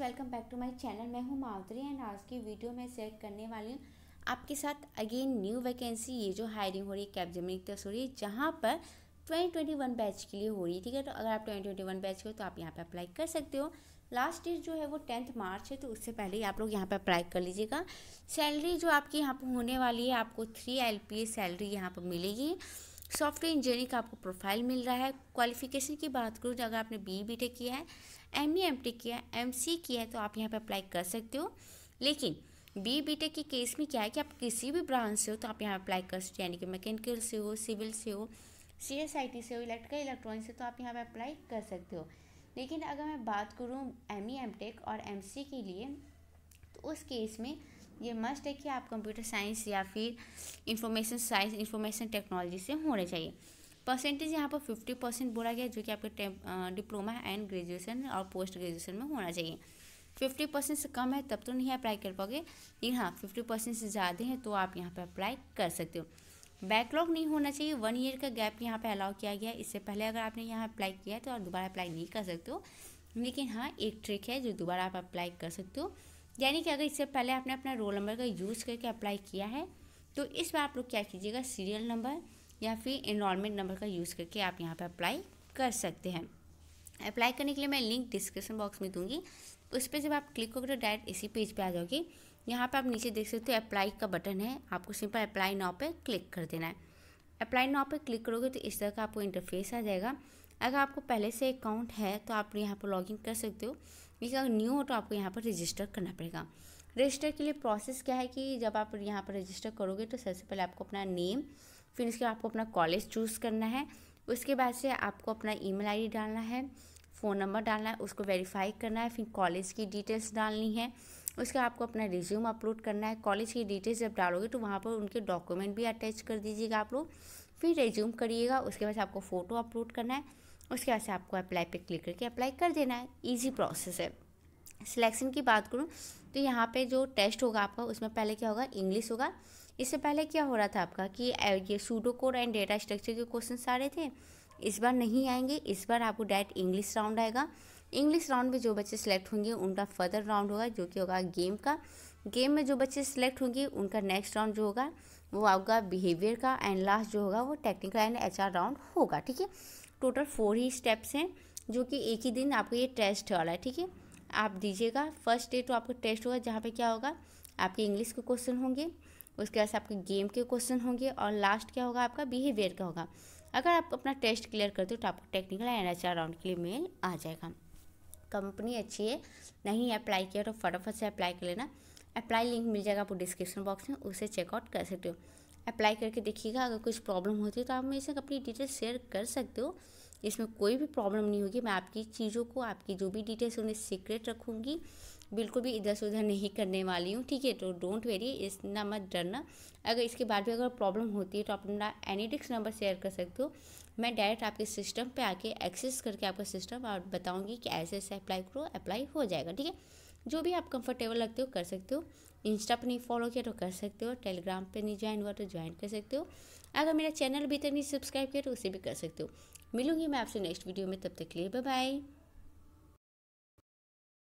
welcome back to my channel मैं हूं माधुरी and आज की वीडियो में शेयर करने वाली हूं आपके साथ अगेन न्यू वैकेंसी ये जो हायरिंग हो रही है कैब जमीन की तरफ हो रही है जहाँ पर 2021 बैच के लिए हो रही है ठीक है तो अगर आप 2021 बैच के हो तो आप यहाँ पर अप्लाई कर सकते हो लास्ट डेट जो है वो टेंथ मार्च है तो उससे पहले ही आप लोग यहाँ पर अप्लाई कर लीजिएगा सैलरी जो आपकी यहाँ पर होने वाली है आपको थ्री एल सैलरी यहाँ पर मिलेगी सॉफ्टवेयर इंजीनियरिंग का आपको प्रोफाइल मिल रहा है क्वालिफिकेशन की बात करूँ तो अगर आपने बी बी टेक किया है एम ई एम टेक किया है एम सी किया है तो आप यहाँ पर अप्लाई कर सकते हो लेकिन बी बी टेक के केस में क्या है कि आप किसी भी ब्रांच से हो तो आप यहाँ अप्लाई कर सकते हो यानी कि मैकेनिकल से हो सिविल से हो सी एस आई टी से हो इलेक्ट्रिकल इलेक्ट्रॉनिक से तो आप यहाँ पर अप्लाई कर सकते हो लेकिन अगर मैं बात करूँ एम ई एम टेक और एम सी के लिए तो उस केस में ये मस्ट है कि आप कंप्यूटर साइंस या फिर इंफॉर्मेशन साइंस इंफॉर्मेशन टेक्नोलॉजी से होने चाहिए परसेंटेज यहाँ पर फिफ्टी परसेंट बोला गया जो कि आपके डिप्लोमा एंड ग्रेजुएसन और पोस्ट ग्रेजुएसन में होना चाहिए फिफ्टी परसेंट से कम है तब तो नहीं अप्लाई कर पाओगे लेकिन हाँ फिफ्टी परसेंट से ज़्यादा है तो आप यहाँ पर अप्लाई कर सकते हो बैकलॉग नहीं होना चाहिए वन ईयर का गैप यहाँ पर अलाउ किया गया है इससे पहले अगर आपने यहाँ अप्लाई किया है तो आप दोबारा अप्लाई नहीं कर सकते हो लेकिन हाँ एक ट्रिक है जो दोबारा आप अप्लाई कर सकते हो यानी कि अगर इससे पहले आपने अपना रोल नंबर का यूज़ करके अप्लाई किया है तो इस बार आप लोग क्या कीजिएगा सीरियल नंबर या फिर इनमेंट नंबर का यूज़ करके आप यहाँ पर अप्लाई कर सकते हैं अप्लाई करने के लिए मैं लिंक डिस्क्रिप्शन बॉक्स में दूंगी उस पर जब आप क्लिक करोगे तो डायरेक्ट इसी पेज पे आ जाओगे यहाँ पर आप नीचे देख सकते हो अप्लाई का बटन है आपको सिंपल अप्लाई नाव पे क्लिक कर देना है अप्लाई नाव पे क्लिक करोगे तो इस तरह का आपको इंटरफेस आ जाएगा अगर आपको पहले से अकाउंट है तो आप यहाँ पर लॉगिन कर सकते हो लेकिन अगर न्यू हो तो आपको यहाँ पर रजिस्टर करना पड़ेगा रजिस्टर के लिए प्रोसेस क्या है कि जब आप यहाँ पर रजिस्टर करोगे तो सबसे पहले आपको अपना नेम फिर उसके बाद आपको अपना कॉलेज चूज़ करना है उसके बाद से आपको अपना ईमेल आईडी डालना है फ़ोन नंबर डालना है उसको वेरीफाई करना है फिर कॉलेज की डिटेल्स डालनी है बाद आपको अपना रिज्यूम अपलोड करना है कॉलेज की डिटेल्स जब डालोगे तो वहाँ पर उनके डॉक्यूमेंट भी अटैच कर दीजिएगा आप लोग फिर रिज्यूम करिएगा उसके बाद आपको फ़ोटो अपलोड करना है उसके बाद से आपको अप्लाई पे क्लिक करके अप्लाई कर देना है ईजी प्रोसेस है सिलेक्शन की बात करूँ तो यहाँ पे जो टेस्ट होगा आपका उसमें पहले क्या होगा इंग्लिश होगा इससे पहले क्या हो रहा था आपका कि ये pseudo code and data structure के क्वेश्चन आ रहे थे इस बार नहीं आएंगे इस बार आपको डायरेक्ट इंग्लिश राउंड आएगा इंग्लिश राउंड में जो बच्चे सिलेक्ट होंगे उनका फर्दर राउंड होगा जो कि होगा गेम का गेम में जो बच्चे सिलेक्ट होंगे उनका नेक्स्ट राउंड जो होगा वो आपका बिहेवियर का एंड लास्ट जो होगा वो टेक्निकल एंड एचआर राउंड होगा ठीक है टोटल फोर ही स्टेप्स हैं जो कि एक ही दिन आपको ये टेस्ट वाला है ठीक है आप दीजिएगा फर्स्ट डे तो आपका टेस्ट होगा जहाँ पे क्या होगा आपके इंग्लिश के क्वेश्चन होंगे उसके बाद आपके गेम के क्वेश्चन होंगे और लास्ट क्या होगा आपका बिहेवियर का होगा अगर आप अपना टेस्ट क्लियर करते हो तो आपको टेक्निकल एंड एच राउंड के लिए मेल आ जाएगा कंपनी अच्छी है नहीं अप्लाई किया तो फटाफट से अप्लाई कर लेना अप्लाई लिंक मिल जाएगा आपको डिस्क्रिप्शन बॉक्स में उसे चेकआउट कर सकते हो अप्लाई करके देखिएगा अगर कुछ प्रॉब्लम होती है तो आप मेरे साथ अपनी डिटेल्स शेयर कर सकते हो इसमें कोई भी प्रॉब्लम नहीं होगी मैं आपकी चीज़ों को आपकी जो भी डिटेल्स उन्हें सीक्रेट रखूँगी बिल्कुल भी इधर से उधर नहीं करने वाली हूँ ठीक है तो डोंट वेरी इतना मत डरना अगर इसके बाद भी अगर प्रॉब्लम होती है तो आप अपना एनीडिक्स नंबर शेयर कर सकते हो मैं डायरेक्ट आपके सिस्टम पे आके एक्सेस करके आपका सिस्टम और बताऊँगी कि ऐसे ऐसे अप्लाई करो अप्लाई हो जाएगा ठीक है जो भी आप कंफर्टेबल लगते हो कर सकते हो इंस्टा पर नहीं फॉलो किया तो कर सकते हो टेलीग्राम पर नहीं ज्वाइन हुआ तो ज्वाइन कर सकते हो अगर मेरा चैनल भी तक नहीं सब्सक्राइब किया तो उसे भी कर सकते हो मिलूंगी मैं आपसे नेक्स्ट वीडियो में तब तक के लिए बाय बाय